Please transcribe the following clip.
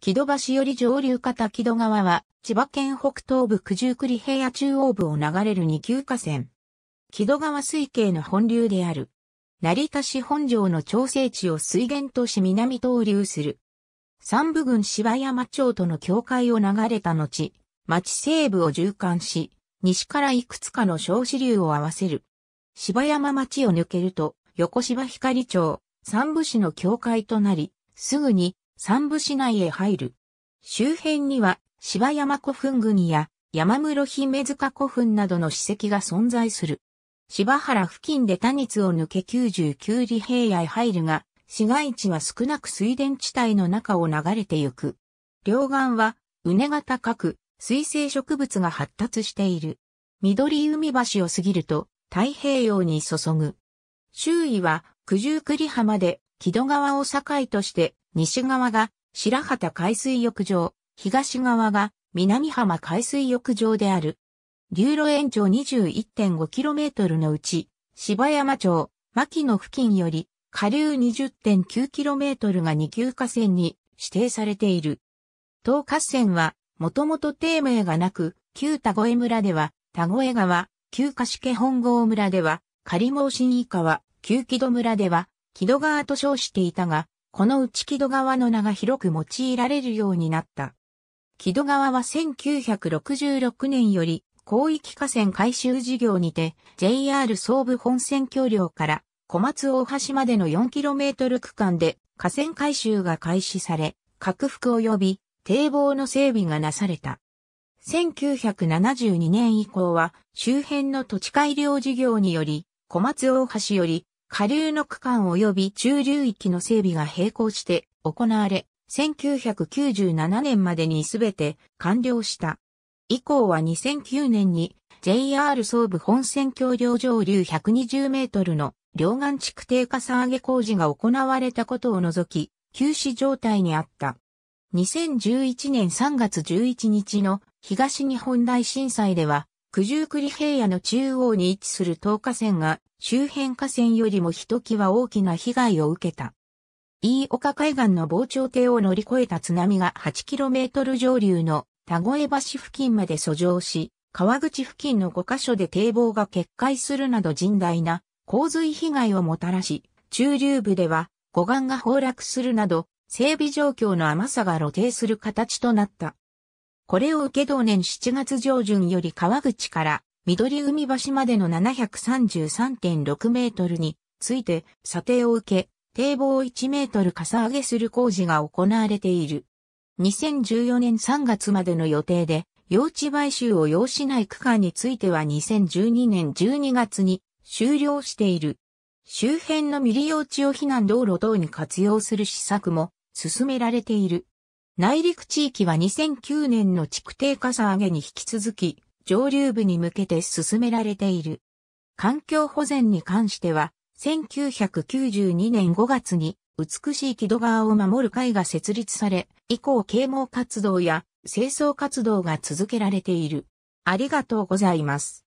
木戸橋より上流方木戸川は、千葉県北東部九十九里平野中央部を流れる二級河川。木戸川水系の本流である。成田市本城の調整地を水源とし南東流する。三部郡芝山町との境界を流れた後、町西部を縦貫し、西からいくつかの小支流を合わせる。芝山町を抜けると、横芝光町、三部市の境界となり、すぐに山武市内へ入る。周辺には芝山古墳群や山室姫塚古墳などの史跡が存在する。芝原付近で多津を抜け99里平野へ入るが、市街地は少なく水田地帯の中を流れてゆく。両岸は、畝が高く、水生植物が発達している。緑海橋を過ぎると、太平洋に注ぐ。周囲は、九十九里浜で、木戸川を境として、西側が白旗海水浴場、東側が南浜海水浴場である。流路延長 21.5km のうち、芝山町、牧野付近より、下流 20.9km が二級河川に指定されている。東河川は、もともと定名がなく、旧田越村では、田越川、旧貸家本郷村では、仮毛新井川、旧木戸村では、木戸川と称していたが、この内木戸川の名が広く用いられるようになった。木戸川は1966年より広域河川改修事業にて JR 総武本線橋梁から小松大橋までの 4km 区間で河川改修が開始され、拡幅及び堤防の整備がなされた。1972年以降は周辺の土地改良事業により小松大橋より下流の区間及び中流域の整備が並行して行われ、1997年までにすべて完了した。以降は2009年に JR 総武本線橋梁上流120メートルの両岸地区低下下げ工事が行われたことを除き、休止状態にあった。2011年3月11日の東日本大震災では、九十九里平野の中央に位置する東河川が周辺河川よりもひときわ大きな被害を受けた。飯岡海岸の防潮堤を乗り越えた津波が 8km 上流の田越橋付近まで遡上し、川口付近の5カ所で堤防が決壊するなど甚大な洪水被害をもたらし、中流部では護岸が崩落するなど、整備状況の甘さが露呈する形となった。これを受け同年7月上旬より川口から緑海橋までの733.6メートルについて査定を受け、堤防を1メートルかさ上げする工事が行われている。2014年3月までの予定で、用地買収を要しない区間については2012年12月に終了している。周辺の未利用地を避難道路等に活用する施策も進められている。内陸地域は2009年の築堤傘上げに引き続き、上流部に向けて進められている。環境保全に関しては、1992年5月に美しい木戸川を守る会が設立され、以降啓蒙活動や清掃活動が続けられている。ありがとうございます。